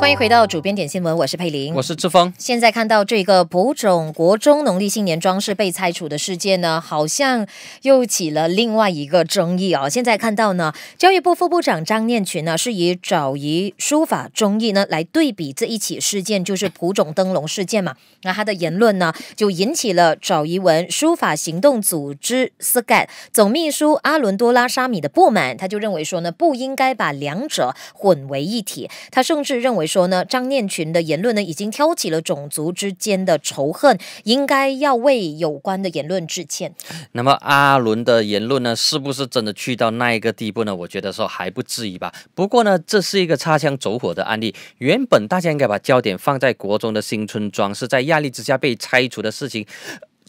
欢迎回到主编点新闻，我是佩玲，我是志峰。现在看到这个普种国中农历新年装饰被拆除的事件呢，好像又起了另外一个争议啊。现在看到呢，教育部副部长张念群呢，是以找疑书法中意呢来对比这一起事件，就是普种灯笼事件嘛。那他的言论呢，就引起了找夷文书法行动组织 SCAT 总秘书阿伦多拉沙米的不满，他就认为说呢，不应该把两者混为一体，他甚至认为。说呢，张念群的言论呢，已经挑起了种族之间的仇恨，应该要为有关的言论致歉。那么阿伦的言论呢，是不是真的去到那一个地步呢？我觉得说还不至于吧。不过呢，这是一个擦枪走火的案例。原本大家应该把焦点放在国中的新村庄是在压力之下被拆除的事情。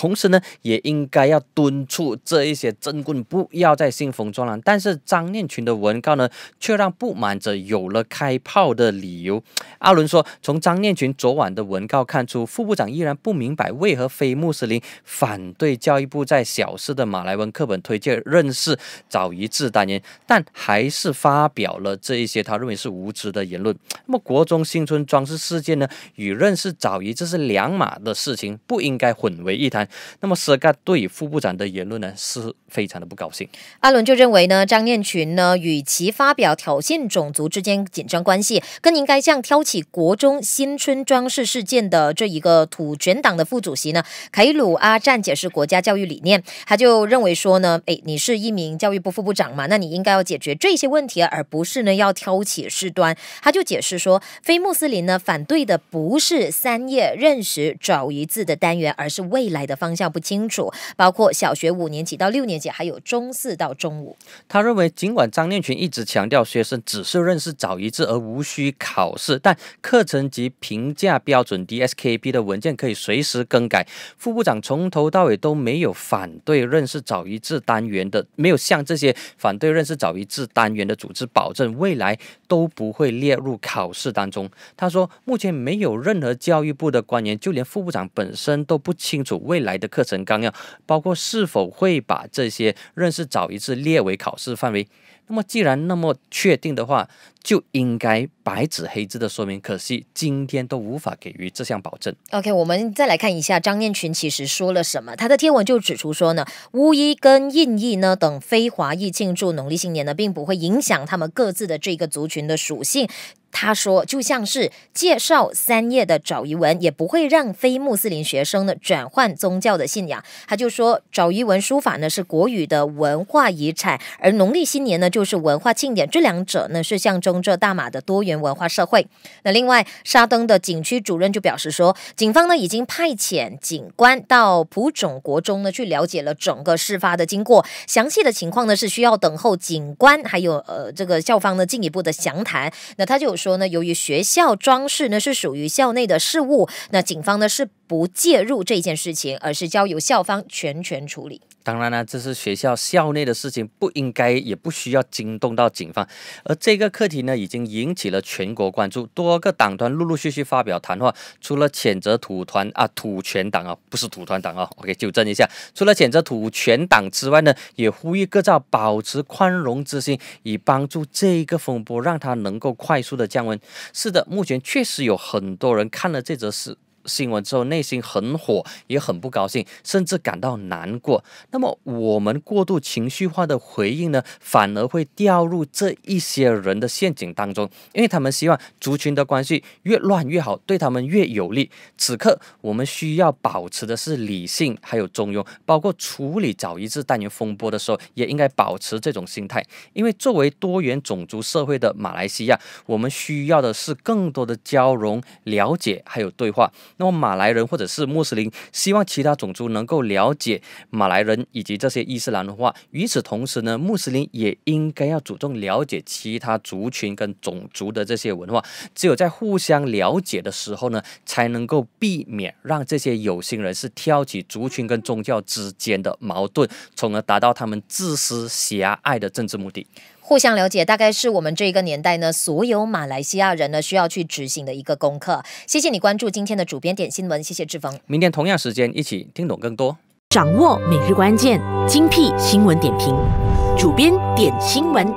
同时呢，也应该要敦促这一些争论不要再兴风作浪。但是张念群的文告呢，却让不满者有了开炮的理由。阿伦说，从张念群昨晚的文告看出，副部长依然不明白为何非穆斯林反对教育部在小四的马来文课本推荐认识“早一字单元，但还是发表了这一些他认为是无知的言论。那么国中新村装饰事件呢，与认识“早一这是两码的事情，不应该混为一谈。那么，斯盖对副部长的言论呢，是非常的不高兴。阿伦就认为呢，张念群呢与其发表挑衅种族之间紧张关系，更应该像挑起国中新春装饰事件的这一个土权党的副主席呢，凯鲁阿占解释国家教育理念。他就认为说呢，哎，你是一名教育部副部长嘛，那你应该要解决这些问题，而不是呢要挑起事端。他就解释说，非穆斯林呢反对的不是三页认识找一字的单元，而是未来的。的方向不清楚，包括小学五年级到六年级，还有中四到中五。他认为，尽管张念群一直强调学生只是认识“早一致，而无需考试，但课程及评价标准 （DSKP） 的文件可以随时更改。副部长从头到尾都没有反对“认识早一致单元的，没有向这些反对“认识早一致单元的组织保证未来都不会列入考试当中。他说，目前没有任何教育部的官员，就连副部长本身都不清楚为。来的课程纲要，包括是否会把这些认识早一次列为考试范围。那么既然那么确定的话，就应该白纸黑字的说明。可惜今天都无法给予这项保证。OK，我们再来看一下张念群其实说了什么。他的贴文就指出说呢，巫医跟印裔呢等非华裔庆祝农历新年呢，并不会影响他们各自的这个族群的属性。他说：“就像是介绍三页的找夷文，也不会让非穆斯林学生呢转换宗教的信仰。”他就说：“找一文书法呢是国语的文化遗产，而农历新年呢就是文化庆典，这两者呢是象征着大马的多元文化社会。”那另外，沙登的景区主任就表示说：“警方呢已经派遣警官到普种国中呢去了解了整个事发的经过，详细的情况呢是需要等候警官还有呃这个校方呢进一步的详谈。”那他就。说呢，由于学校装饰呢是属于校内的事务，那警方呢是。不介入这件事情，而是交由校方全权处理。当然了，这是学校校内的事情，不应该也不需要惊动到警方。而这个课题呢，已经引起了全国关注，多个党团陆陆续续发表谈话，除了谴责土团啊、土权党啊，不是土团党啊，OK 纠正一下，除了谴责土权党之外呢，也呼吁各校保持宽容之心，以帮助这个风波让它能够快速的降温。是的，目前确实有很多人看了这则事。新闻之后，内心很火，也很不高兴，甚至感到难过。那么，我们过度情绪化的回应呢，反而会掉入这一些人的陷阱当中，因为他们希望族群的关系越乱越好，对他们越有利。此刻，我们需要保持的是理性，还有中庸，包括处理早一次单元风波的时候，也应该保持这种心态。因为作为多元种族社会的马来西亚，我们需要的是更多的交融、了解还有对话。那么马来人或者是穆斯林希望其他种族能够了解马来人以及这些伊斯兰文化。与此同时呢，穆斯林也应该要主动了解其他族群跟种族的这些文化。只有在互相了解的时候呢，才能够避免让这些有心人是挑起族群跟宗教之间的矛盾，从而达到他们自私狭隘的政治目的。互相了解，大概是我们这一个年代呢，所有马来西亚人呢需要去执行的一个功课。谢谢你关注今天的主编点新闻，谢谢志峰。明天同样时间一起听懂更多，掌握每日关键精辟新闻点评，主编点新闻。